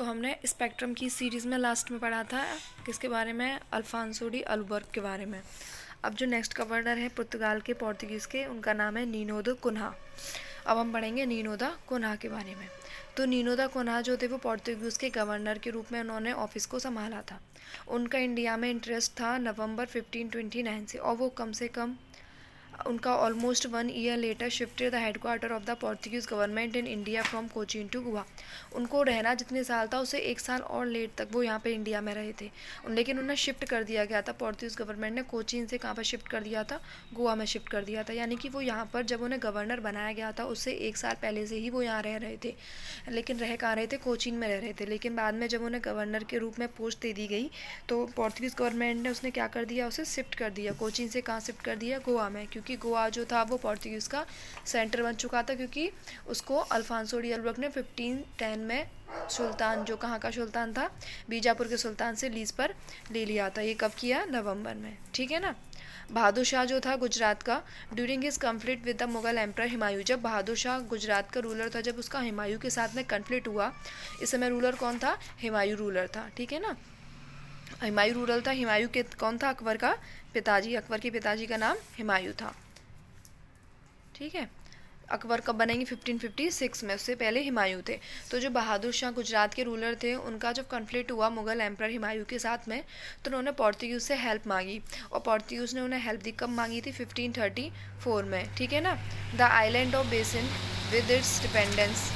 तो हमने स्पेक्ट्रम की सीरीज़ में लास्ट में पढ़ा था किसके बारे में अल्फांसो डी अलबर्ग के बारे में अब जो नेक्स्ट गवर्नर है पुर्तगाल के पोर्तुगीज़ के उनका नाम है नीनोदो कुन्हा अब हम पढ़ेंगे नीनोदा द कुन्हा के बारे में तो नीनोदा कोन्हा कुन्हा जो थे वो पोर्तुगीज़ के गवर्नर के रूप में उन्होंने ऑफिस को संभाला था उनका इंडिया में इंटरेस्ट था नवंबर 1529 से और वो कम से कम उनका almost one year later shift the headquarter of the Portuguese government in India from Cochin to Goa उनको रहना जितने साल था उसे एक साल और लेट तक वो यहाँ पे इंडिया में रहे थे लेकिन उन्हें शिफ्ट कर दिया गया था पोर्तुगीज़ गवर्नमेंट ने कोचिन से कहाँ पर शिफ्ट कर दिया था गोवा में शिफ्ट कर दिया था यानी कि वो यहाँ पर जब उन्हें गवर्नर बनाया गया था उससे एक साल पहले से ही वो यहाँ रह रहे थे लेकिन रह कहाँ रहे थे कोचिन में रह रहे थे लेकिन बाद में जब उन्हें गवर्नर के रूप में पोस्ट दे दी गई तो पोर्तुगीज़ गवर्नमेंट ने उसने क्या कर दिया उसे शिफ्ट कर दिया कोचिन से कहाँ शिफ्ट कर दिया गोवा में क्योंकि क्योंकि गोवा जो था वो पोर्तुगीज़ का सेंटर बन चुका था क्योंकि उसको अल्फांसो डी अल्बर्ग ने फिफ्टीन टेन में सुल्तान जो कहाँ का सुल्तान था बीजापुर के सुल्तान से लीज पर ले लिया था ये कब किया नवंबर में ठीक है ना बहादुर शाह जो था गुजरात का during his conflict with the Mughal emperor Humayun जब बहादुर शाह गुजरात का रूलर था जब उसका हिमायू के साथ में कंफ्लिक्ट हुआ इस समय रूलर कौन था हिमायू रूलर था ठीक है ना हिमायू रूलर था हिमायू के कौन था अकबर का पिताजी अकबर के पिताजी का नाम हिमायू था ठीक है अकबर कब बनेंगे 1556 में उससे पहले हुमायूं थे तो जो बहादुर शाह गुजरात के रूलर थे उनका जब कन्फ्लिक्ट हुआ मुगल एम्पर हुमायूं के साथ में तो उन्होंने पोर्तुगीज़ से हेल्प मांगी और पोर्तुगीज़ ने उन्हें हेल्प दी कब मांगी थी 1534 में ठीक है ना the island of Bassein with its dependence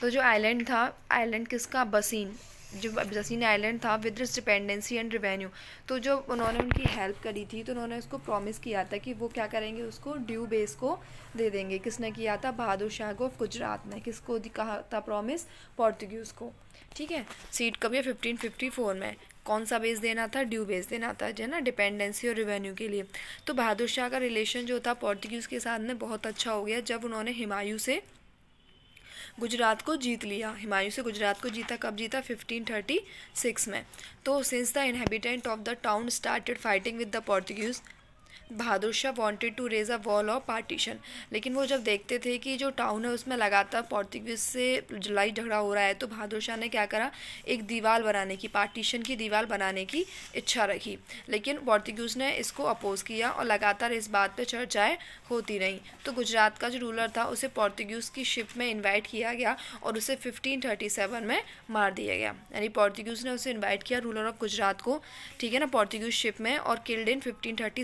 तो जो आइलैंड था आइलैंड किसका बसीन जो जसीन आइलैंड था विद डिपेंडेंसी एंड रिवेन्यू तो जो उन्होंने उनकी हेल्प करी थी तो उन्होंने उसको प्रॉमिस किया था कि वो क्या करेंगे उसको ड्यू बेस को दे देंगे किसने किया था बहादुर शाह को गुजरात ने किसको कहा था प्रॉमिस पोर्तुगीज़ को ठीक है सीट कभी फिफ्टीन फिफ्टी फोर में कौन सा बेस देना था ड्यू बेस देना था जो है ना डिपेंडेंसी और रिवेन्यू के लिए तो बहादुर शाह का रिलेशन जो था पोर्तुगीज़ के साथ में बहुत अच्छा हो गया जब उन्होंने हिमायू से गुजरात को जीत लिया हिमायू से गुजरात को जीता कब जीता 1536 में तो since the inhabitant of the town started fighting with the Portuguese Bahadur Shah wanted to raise a wall of partition लेकिन वो जब देखते थे कि जो टाउन है उसमें लगातार पोर्तुगीज से लड़ाई झगड़ा हो रहा है तो बहादुर शाह ने क्या करा एक दीवार बनाने की पार्टीशन की दीवार बनाने की इच्छा रखी लेकिन पोर्तुगीज ने इसको अपोज किया और लगातार इस बात पर चर्चाएँ होती रहीं तो गुजरात का जो रूलर था उसे पोर्तुगीज की शिप में इन्वाइट किया गया और उसे सेवन में मार दिया गया यानी पोर्तुगीज ने उसे इन्वाइट किया रूलर ऑफ गुजरात को ठीक है ना पोर्तुगीज शिप में और किल्ड इन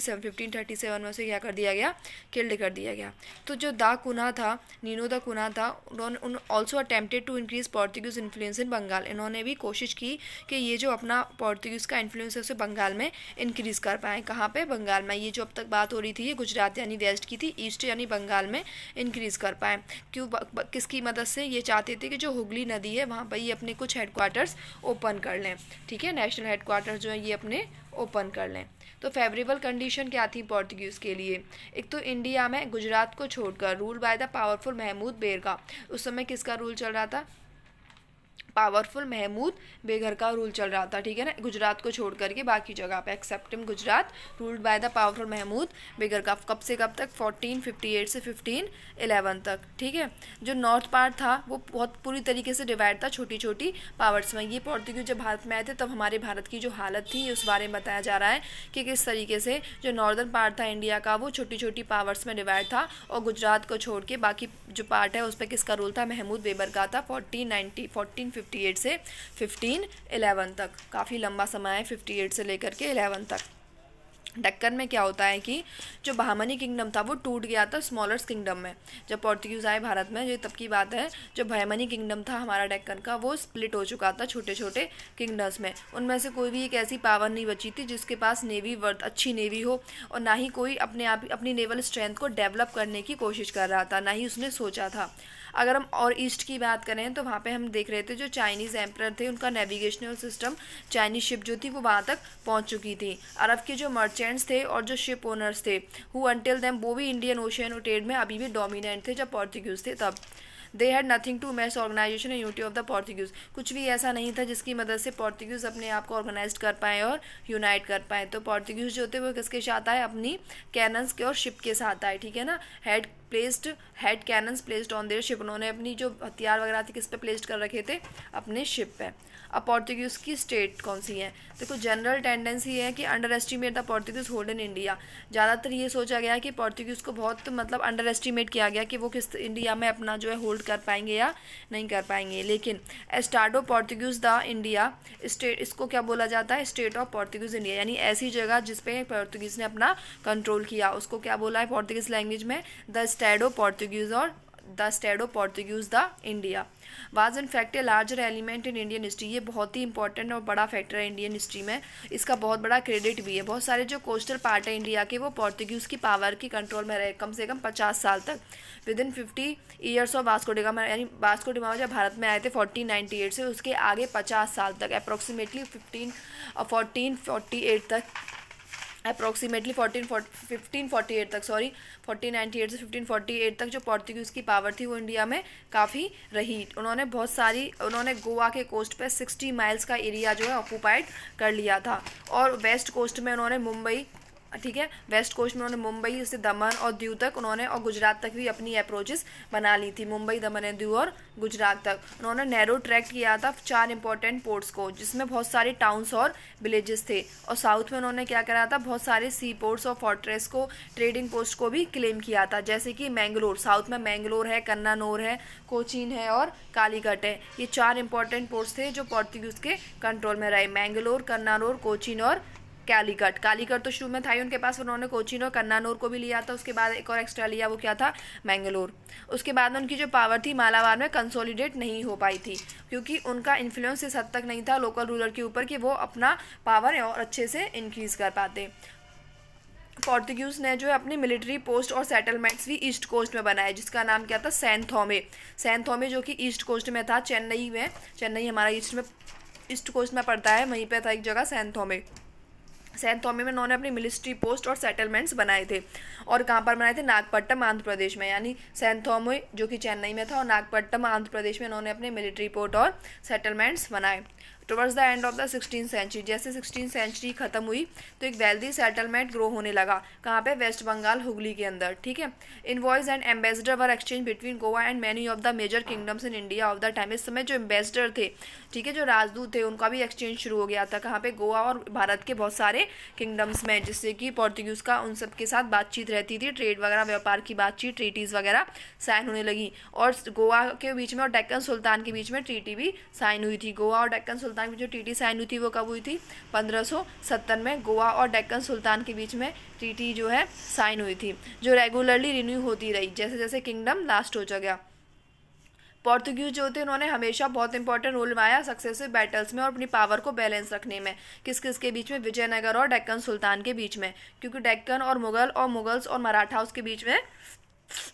सेवन 15 थर्टी में उसे क्या कर दिया गया किल्ड कर दिया गया तो जो दा कुना था नीनो दा कुना था उन्होंने also attempted to increase Portuguese influence in Bengal इन्होंने भी कोशिश की कि ये जो अपना पोर्तुगीज़ का इन्फ्लुएंस है उसे बंगाल में इंक्रीज़ कर पाएँ कहाँ पर बंगाल में ये जो अब तक बात हो रही थी ये गुजरात यानी वेस्ट की थी ईस्ट यानी बंगाल में इंक्रीज़ कर पाएँ क्यों किसकी मदद से ये चाहते थे कि जो हुगली नदी है वहाँ पर ये अपने कुछ हेडक्वार्टर्स ओपन कर लें ठीक है नेशनल हेडक्वार्टर जो है ये अपने ओपन कर लें तो फेवरेबल कंडीशन क्या थी पोर्तुगीज़ के लिए एक तो इंडिया में गुजरात को छोड़कर rule by the powerful Mahmud Begarha का उस समय किसका रूल चल रहा था पावरफुल महमूद बेघर का रूल चल रहा था ठीक है ना गुजरात को छोड़ करके बाकी जगह पे except in Gujarat ruled by the powerful Mahmud Begarha का कब से कब तक 1458 से 1511 तक ठीक है जो नॉर्थ पार्ट था वो बहुत पूरी तरीके से डिवाइड था छोटी छोटी पावर्स में ये पोर्तुगीज जब भारत में आए थे तब हमारे भारत की जो हालत थी उस बारे में बताया जा रहा है कि किस तरीके से जो नॉर्दर्न पार्ट था इंडिया का वो छोटी छोटी पावर्स में डिवाइड था और गुजरात को छोड़ के बाकी जो पार्ट है उस पर किसका रूल था महमूद बेबर का था फोर्टीन नाइनटी फोर्टीन एट से 1511 तक काफ़ी लंबा समय है 58 से लेकर के 11 तक डक्कन में क्या होता है कि जो बहामनी किंगडम था वो टूट गया था स्मॉलर्स किंगडम में जब पोर्तुगीज़ आए भारत में ये तब की बात है जो बहमनी किंगडम था हमारा डक्कन का वो स्प्लिट हो चुका था छोटे छोटे किंगडम्स में उनमें से कोई भी एक ऐसी पावर नहीं बची थी जिसके पास नेवी वर्थ अच्छी नेवी हो और ना ही कोई अपने आप अपनी नेवल स्ट्रेंथ को डेवलप करने की कोशिश कर रहा था ना ही उसने सोचा था अगर हम और ईस्ट की बात करें तो वहाँ पे हम देख रहे थे जो चाइनीज़ एम्प्रर थे उनका नेविगेशनल सिस्टम चाइनीज़ शिप जो थी वो वहाँ तक पहुँच चुकी थी अरब के जो मर्चेंट्स थे और जो शिप ओनर्स थे हु अनटिल दैम वो भी इंडियन ओशन ट्रेड में अभी भी डोमिनेंट थे जब पोर्तुगीज़ थे तब they had nothing to match organisation and unity of the Portuguese कुछ भी ऐसा नहीं था जिसकी मदद से पोर्तुगीज़ अपने आप को ऑर्गेनाइज कर पाए और यूनाइट कर पाए तो पोर्तुगीज़ जो थे वो किसके साथ आए अपनी कैनन्स के और शिप के साथ आए ठीक है ना had placed had cannons placed on their ship उन्होंने अपनी जो हथियार वगैरह थे किस पे प्लेस्ड कर रखे थे अपने शिप पे अब पोर्तुगीज़ की स्टेट कौन सी है देखो जनरल टेंडेंसी है कि underestimate the Portuguese hold in India ज़्यादातर ये सोचा गया कि पोर्तुगीज़ को बहुत मतलब अंडर एस्टिमेट किया गया कि वो किस इंडिया में अपना जो है होल्ड कर पाएंगे या नहीं कर पाएंगे लेकिन Estado Portuguese da India state इसको क्या बोला जाता है स्टेट ऑफ पोर्तुगीज़ इंडिया यानी ऐसी जगह जिसपे पोर्तुगीज़ ने अपना कंट्रोल किया उसको क्या बोला है पोर्तुगीज़ लैंग्वेज में द Estado Portuguese और the Estado Portuguese da India was in fact a larger element in Indian history ये बहुत ही इंपॉर्टेंट और बड़ा फैक्टर है इंडियन हिस्ट्री में इसका बहुत बड़ा क्रेडिट भी है बहुत सारे जो कोस्टल पार्ट है इंडिया के वो पोर्तुगीज़ की पावर की कंट्रोल में रहे कम से कम पचास साल तक within fifty years of Vasco da Gama यानी वास्कोडिगामा जब भारत में आए थे फोर्टीन नाइन्टी एट से उसके आगे पचास साल तक approximately fifteen fourteen forty eight तक approximately fourteen fifteen forty eight तक सॉरी फोर्टीन नाइन्टी एट से फिफ्टीन फोर्टी एट तक जो पोर्तुगीज़ की पावर थी वो इंडिया में काफ़ी रही उन्होंने बहुत सारी उन्होंने गोवा के कोस्ट पे सिक्सटी माइल्स का एरिया जो है ऑक्यूपाइड कर लिया था और वेस्ट कोस्ट में उन्होंने मुंबई ठीक है वेस्ट कोस्ट में उन्होंने मुंबई से दमन और दीव तक उन्होंने और गुजरात तक भी अपनी अप्रोचेस बना ली थी मुंबई दमन दीव और गुजरात तक उन्होंने नैरो ट्रैक किया था चार इंपॉर्टेंट पोर्ट्स को जिसमें बहुत सारे टाउन्स और विलेजेस थे और साउथ में उन्होंने क्या करा था बहुत सारे सी पोर्ट्स और फोर्ट्रेस को ट्रेडिंग पोस्ट को भी क्लेम किया था जैसे कि मैंगलोर साउथ में मैंगलोर है कन्नानोर है कोचीन है और कालीगट है ये चार इंपॉर्टेंट पोर्ट्स थे जो पोर्तुगीज के कंट्रोल में रहे मैंगलोर कन्नानोर कोचीन और कालीकट कालीकट तो शुरू में था ही उनके पास उन्होंने कोचिन और कन्नानूर को भी लिया था उसके बाद एक और एक्स्ट्रा लिया वो क्या था मैंगलोर उसके बाद उनकी जो पावर थी मालावार में कंसोलिडेट नहीं हो पाई थी क्योंकि उनका इन्फ्लुएंस इस हद तक नहीं था लोकल रूलर के ऊपर कि वो अपना पावर और अच्छे से इंक्रीज़ कर पाते पोर्तुगीज़ ने जो है अपनी मिलिट्री पोस्ट और सेटलमेंट्स भी ईस्ट कोस्ट में बनाए जिसका नाम क्या था सैन थॉमे सैन थॉमे जो कि ईस्ट कोस्ट में था चेन्नई में चेन्नई हमारा ईस्ट में ईस्ट कोस्ट में पड़ता है वहीं पर था एक जगह सैन थॉमे सैन थॉमी में उन्होंने अपनी मिलिट्री पोस्ट और सेटलमेंट्स बनाए थे और कहाँ पर बनाए थे नागपट्टम आंध्र प्रदेश में यानी सैन थॉमी जो कि चेन्नई में था और नागपट्टम आंध्र प्रदेश में उन्होंने अपने मिलिट्री पोस्ट और सेटलमेंट्स बनाए towards the end of the sixteen century जैसे सिक्सटीन सेंचुरी खत्म हुई तो एक वेल्दी सेटलमेंट ग्रो होने लगा कहाँ पे वेस्ट बंगाल हुगली के अंदर ठीक है envoys and ambassador were exchange between Goa and many of the major kingdoms in India of the time इस समय जो एम्बेसडर थे ठीक है जो राजदूत थे उनका भी एक्सचेंज शुरू हो गया था कहाँ पे गोवा और भारत के बहुत सारे किंगडम्स में जिससे कि पोर्तुगीज़ का उन सब के साथ बातचीत रहती थी ट्रेड वगैरह व्यापार की बातचीत ट्रीटीज़ वगैरह साइन होने लगी और गोवा के बीच में और डेक्कन सुल्तान के बीच में ट्रीटी भी साइन हुई थी गोवा और डेक्कन सुल्तान सुल्तान की जो में टीटी साइन हुई थी वो कब हुई थी 1570 में गोवा और डेक्कन सुल्तान के बीच में टीटी जो है साइन हुई थी जो रेगुलरली रिन्यू होती रही जैसे जैसे किंगडम लास्ट हो गया पोर्तुगीज जो थे उन्होंने हमेशा बहुत इंपॉर्टेंट रोल निभाया सक्सेसिव बैटल्स में और अपनी पावर को बैलेंस रखने में किस किस के बीच में विजयनगर और डेक्कन सुल्तान के बीच में क्योंकि डेक्कन और मुगल और मुगल्स और मराठा उसके बीच में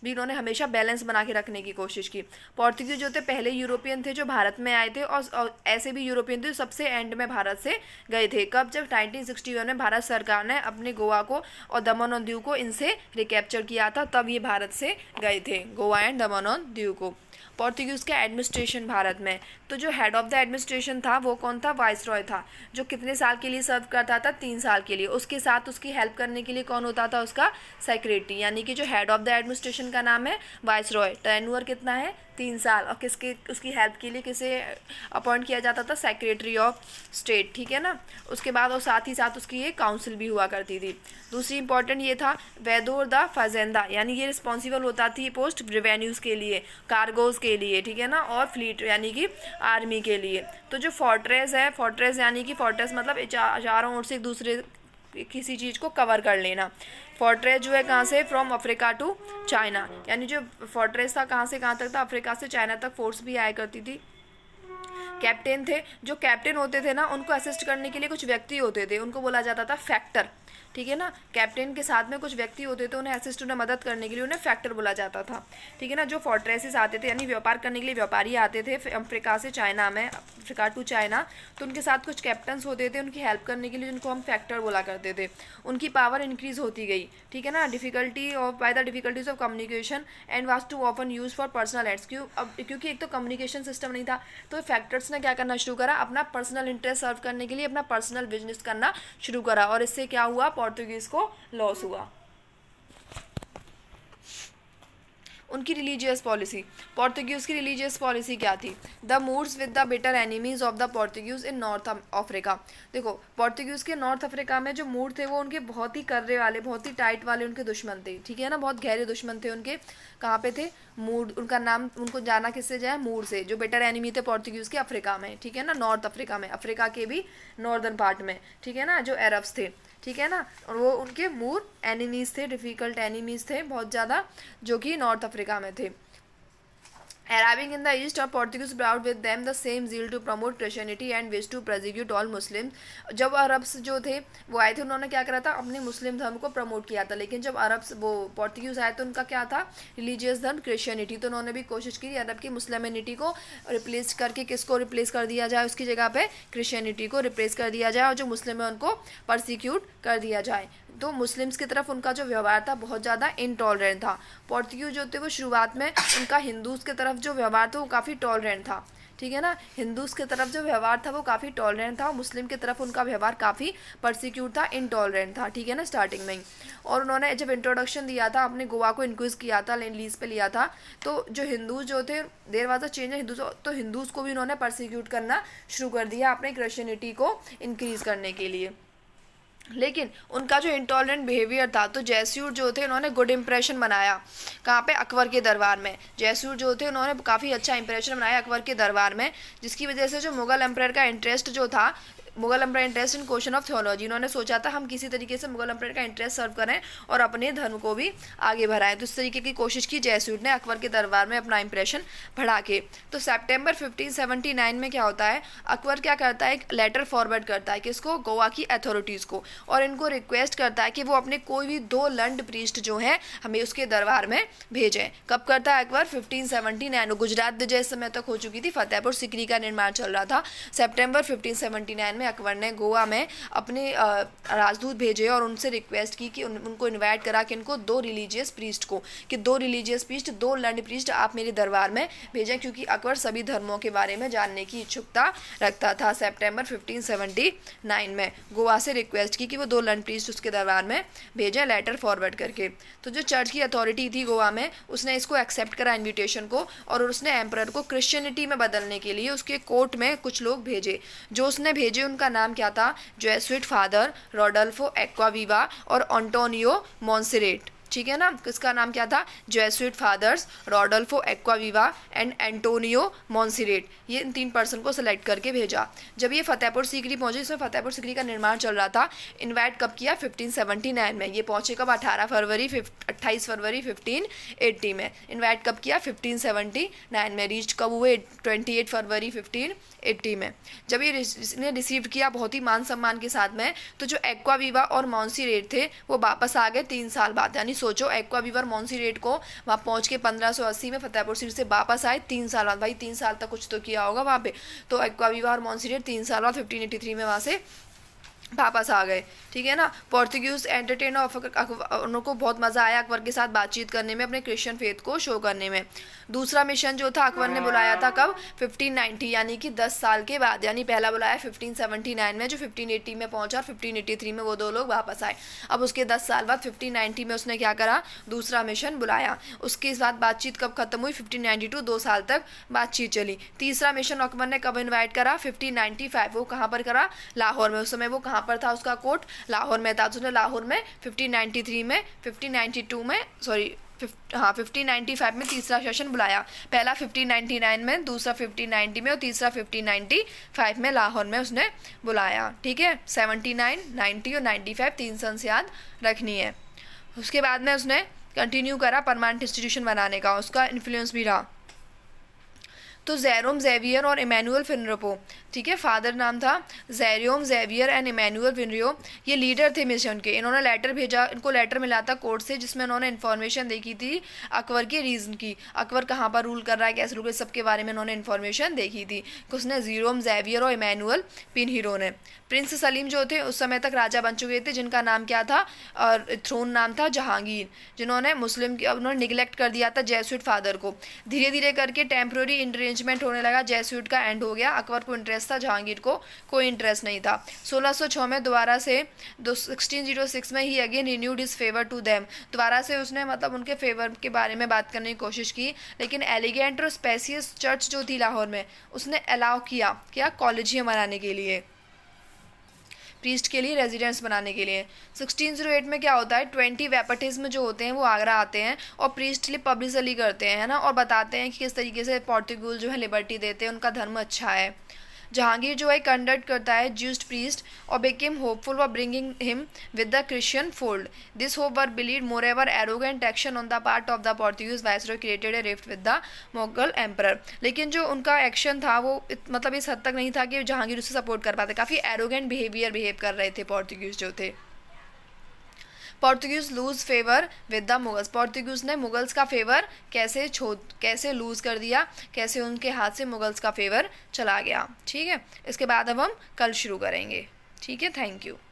भी इन्होंने हमेशा बैलेंस बना के रखने की कोशिश की पोर्तुगीज जो थे पहले यूरोपियन थे जो भारत में आए थे और ऐसे भी यूरोपियन थे सबसे एंड में भारत से गए थे कब जब नाइनटीन में भारत सरकार ने अपने गोवा को और दमन और दीव को इनसे रिकैप्चर किया था तब ये भारत से गए थे गोवा एंड दमन और दीव को पोर्तुगीज़ का एडमिनिस्ट्रेशन भारत में तो जो हेड ऑफ़ द एडमिनिस्ट्रेशन था वो कौन था वाइस रॉय था जो कितने साल के लिए सर्व करता था तीन साल के लिए उसके साथ उसकी हेल्प करने के लिए कौन होता था उसका सेक्रेटरी यानी कि जो हेड ऑफ़ द एडमिनिस्ट्रेशन का नाम है वाइस रॉय टर्न कितना है तीन साल और किसके उसकी हेल्प के लिए किसे अपॉइंट किया जाता था सेक्रेटरी ऑफ स्टेट ठीक है ना उसके बाद और साथ ही साथ उसकी ये काउंसिल भी हुआ करती थी दूसरी इंपॉर्टेंट ये था वैदोर द फजेंदा यानी ये रिस्पॉन्सिबल होता थी पोस्ट रेवेन्यूज़ के लिए कार्गोज़ के लिए ठीक है ना और फ्लीट यानी कि आर्मी के लिए तो जो फोर्ट्रेस है फोर्ट्रेस यानी कि फोर्ट्रेस मतलब चारों ओर से एक दूसरे किसी चीज़ को कवर कर लेना फोर्ट्रेस जो है कहाँ से फ्रॉम अफ्रीका टू चाइना यानी जो फोर्ट्रेस था कहाँ से कहाँ तक था अफ्रीका से चाइना तक फोर्स भी आया करती थी कैप्टन थे जो कैप्टन होते थे ना उनको असिस्ट करने के लिए कुछ व्यक्ति होते थे उनको बोला जाता था फैक्टर ठीक है ना कैप्टन के साथ में कुछ व्यक्ति होते थे तो उन्हें असिस्ट उन्हें मदद करने के लिए उन्हें फैक्टर बोला जाता था ठीक है ना जो फोर्ट्रेसेस आते थे यानी व्यापार करने के लिए व्यापारी आते थे अफ्रीका से चाइना में अफ्रीका टू चाइना तो उनके साथ कुछ कैप्टन होते थे उनकी हेल्प करने के लिए जिनको हम फैक्टर बोला करते थे उनकी पावर इंक्रीज होती गई ठीक है ना difficulty of by the difficulties of communication and was too often use for personal aids क्यों अब क्योंकि एक तो कम्युनिकेशन सिस्टम नहीं था तो फैक्टर्स ने क्या करना शुरू करा अपना पर्सनल इंटरेस्ट सर्व करने के लिए अपना पर्सनल बिजनेस करना शुरू करा और इससे क्या हुआ हुआ पोर्तुगीज़ को लॉस हुआ उनकी रिलीजियस पॉलिसी पोर्तुगीज़ की रिलीजियस पॉलिसी क्या थी the Moors with the bitter enemies of the Portuguese in North Africa देखो पोर्तुगीज़ के नॉर्थ अफ्रीका में जो मूड थे वो उनके बहुत ही कर्रे वाले बहुत ही टाइट वाले उनके दुश्मन थे ठीक है ना बहुत गहरे दुश्मन थे उनके कहाँ पे थे मूड उनका नाम उनको जाना किससे जाए मूड से जो बेटर एनिमी थे पोर्तुगीज़ के अफ्रीका में ठीक है ना नॉर्थ अफ्रीका में अफ्रीका के भी नॉर्दर्न पार्ट में ठीक है ना जो अरब्स थे ठीक है ना और वो उनके मूर एनिमीज़ थे डिफ़िकल्ट एनिमीज़ थे बहुत ज़्यादा जो कि नॉर्थ अफ्रीका में थे Arriving in the east, और Portuguese brought with them the same zeal to promote Christianity and wish to persecute all Muslims. जब अरब्स जो थे वो आए थे उन्होंने क्या करा था अपने मुस्लिम धर्म को प्रमोट किया था लेकिन जब अरब्स वो पोर्तुगीज़ आए तो उनका क्या था रिलीजियस धर्म क्रिश्चियनिटी तो उन्होंने भी कोशिश की अरब की मुस्लिमिटी को रिप्लेस करके किस को रिप्लेस कर दिया जाए उसकी जगह पर क्रिश्चियनिटी को रिप्लेस कर दिया जाए और जो मुस्लिम है उनको परसिक्यूट कर दिया जाए तो मुस्लिम्स की तरफ उनका जो व्यवहार था बहुत ज़्यादा इनटॉलरेंट था पोर्तुगीज जो थे वो शुरुआत में उनका हिंदूज़ की तरफ जो व्यवहार था वो काफ़ी टॉलरेंट था ठीक है ना हिंदूज़ की तरफ जो व्यवहार था वो काफ़ी टॉलरेंट था मुस्लिम की तरफ उनका व्यवहार काफ़ी परसिक्यूट था इनटॉलरेंट था ठीक है ना स्टार्टिंग में ही और उन्होंने जब इंट्रोडक्शन दिया था अपने गोवा को इनक्रीज़ किया था लीज पे लिया था तो जो हिंदूज जो थे there was change change Hindus तो हिंदूज़ को भी उन्होंने परसिक्यूट करना शुरू कर दिया अपने क्रिश्चनिटी को इनक्रीज करने के लिए लेकिन उनका जो इंटॉलरेंट बिहेवियर था तो जयसूर जो थे उन्होंने गुड इंप्रेशन बनाया कहाँ पे अकबर के दरबार में जयसूर जो थे उन्होंने काफ़ी अच्छा इंप्रेशन बनाया अकबर के दरबार में जिसकी वजह से जो मुगल एम्प्रायर का इंटरेस्ट जो था Mughal empire interest in question of theology इन्होंने सोचा था हम किसी तरीके से मुगल अम्पायर का इंटरेस्ट सर्व करें और अपने धर्म को भी आगे बढ़ाएं तो इस तरीके की कोशिश की जयसूट ने अकबर के दरबार में अपना इंप्रेशन बढ़ा के तो सेप्टेम्बर फिफ्टीन में क्या होता है अकबर क्या करता है एक लेटर फॉरवर्ड करता है किसको गोवा की अथॉरिटीज़ को और इनको रिक्वेस्ट करता है कि वो अपने कोई भी दो लंड प्रीस्ट जो हैं हमें उसके दरबार में भेजें कब करता है अकबर फिफ्टीन गुजरात विजय समय तक हो चुकी थी फतेहपुर सिकरी का निर्माण चल रहा था सेप्टेम्बर फिफ्टीन में अकबर ने गोवा में अपने राजदूत भेजे और उनसे रिक्वेस्ट की कि उन, उनको इनवाइट करा कि इनको दो रिलीजियस प्रीस्ट को कि दो रिलीजियस प्रीस्ट दो लर्न प्रीस्ट आप मेरे दरबार में भेजें क्योंकि अकबर सभी धर्मों के बारे में जानने की इच्छुकता रखता था सेप्टेम्बर फिफ्टीन में गोवा से रिक्वेस्ट की कि वो दो लर्न प्रीस्ट उसके दरबार में भेजें लेटर फॉरवर्ड करके तो जो चर्च की अथॉरिटी थी गोवा में उसने इसको एक्सेप्ट करा इन्विटेशन को और उसने एम्पर को क्रिश्चियनिटी में बदलने के लिए उसके कोर्ट में कुछ लोग भेजे जो उसने भेजे उन का नाम क्या था जो है स्वीट फादर रोडल्फो एक्वाविवा और ऑन्टोनियो मॉन्सरेट ठीक है ना इसका नाम क्या था Jesuit fathers Rodolfo Acquaviva and Antonio Monserrate ये इन तीन पर्सन को सिलेक्ट करके भेजा जब ये फतेहपुर सीकरी पहुंचे इसमें फतेहपुर सीकरी का निर्माण चल रहा था इन्वाइट कब किया 1579 में ये पहुंचे कब 18 फरवरी 28 फरवरी 1580 में इन्वाइट कब किया 1579 में रीच कब हुए 28 फरवरी 1580 में जब ये इसने रिसीव किया बहुत ही मान सम्मान के साथ में तो जो एक्वाविवा और मॉन्सीट थे वो वापस आ गए तीन साल बाद यानी सोचो एक्वा बीवर मोन्सी रेट को वहाँ पहुँच के पंद्रह में फतेहपुर सीट से वापस आए तीन साल बाद भाई तीन साल तक कुछ तो किया होगा वहाँ पे तो एक्वा बीवर और रेट तीन साल बाद फिफ्टीन में वहाँ से वापस आ गए ठीक है ना पोर्तुगीज एंटरटेनर उनको बहुत मज़ा आया अकबर के साथ बातचीत करने में अपने क्रिश्चियन फेथ को शो करने में दूसरा मिशन जो था अकबर ने बुलाया था कब 1590 यानी कि 10 साल के बाद यानी पहला बुलाया 1579 में जो 1580 में पहुंचा और 1583 में वो दो लोग वापस आए अब उसके 10 साल बाद 1590 में उसने क्या करा दूसरा मिशन बुलाया उसके बाद बातचीत कब खत्म हुई 1592 दो साल तक बातचीत चली तीसरा मिशन अकबर ने कब इन्वाइट करा फिफ्टीन वो कहाँ पर करा लाहौर में उस समय वो कहाँ कहाँ पर था उसका कोर्ट लाहौर में था तो उसने लाहौर में 1593 में 1592 में सॉरी हाँ 1595 में तीसरा सेशन बुलाया पहला 1599 में दूसरा 1590 में और तीसरा 1595 में लाहौर में उसने बुलाया ठीक है 79, 90 और 95 तीन सन से याद रखनी है उसके बाद में उसने कंटिन्यू करा परमानेंट इंस्टीट्यूशन बनाने का उसका इन्फ्लुएंस भी रहा तो जैरोम जेवियर और इमैनुअल फिनरपो ठीक है फादर नाम था Jerome Xavier and Emmanuel Pinheiro ये लीडर थे मिशन के इन्होंने लेटर भेजा इनको लेटर मिला था कोर्ट से जिसमें इन्होंने इन्फॉर्मेशन देखी थी अकबर के रीज़न की अकबर कहाँ पर रूल कर रहा है कैसे रूल सबके बारे में इन्होंने इन्फॉर्मेशन देखी थी उसने जीरोम जेवियर और इमैनुअल पिन हीरो ने प्रिंस सलीम जो थे उस समय तक राजा बन चुके थे जिनका नाम क्या था और थ्रोन नाम था जहांगीर जिन्होंने मुस्लिम उन्होंने निगलेक्ट कर दिया था जैसुट फादर को धीरे धीरे करके टेम्प्रोरी इंटरेंस अरेंजमेंट होने लगा जयसूट का एंड हो गया अकबर को इंटरेस्ट था जहांगीर को कोई इंटरेस्ट नहीं था 1606 में दोबारा से दो सिक्सटीन oh में ही again renewed his favour to them दोबारा से उसने मतलब उनके फेवर के बारे में बात करने की कोशिश की लेकिन एलिगेंट और स्पेसियस चर्च जो थी लाहौर में उसने अलाउ किया क्या कॉलेजियम बनाने के लिए प्रीस्ट के लिए रेजिडेंस बनाने के लिए 1608 में क्या होता है ट्वेंटी वेपटिज्म जो होते हैं वो आगरा आते हैं और प्रीस्ट लिए पब्लिसली करते हैं ना और बताते हैं कि किस तरीके से पोर्तुगल जो है लिबर्टी देते हैं उनका धर्म अच्छा है जहांगीर जो है कंडक्ट करता है ज्यूस्ट प्रीस्ट और became hopeful for bringing him with the Christian fold this hope were belied moreover arrogant action on the part of the Portuguese viceroy created a rift with the Mughal emperor लेकिन जो उनका action था वो इत, मतलब इस हद तक नहीं था कि जहांगीर उसे सपोर्ट कर पाते काफ़ी एरोगेंट बिहेवियर बिहेव कर रहे थे पोर्तुगीज जो थे Portuguese lose favour with the Mughals Portuguese ने मुगल्स का फेवर कैसे छो कैसे लूज़ कर दिया कैसे उनके हाथ से मुगल्स का फेवर चला गया ठीक है इसके बाद अब हम कल शुरू करेंगे ठीक है थैंक यू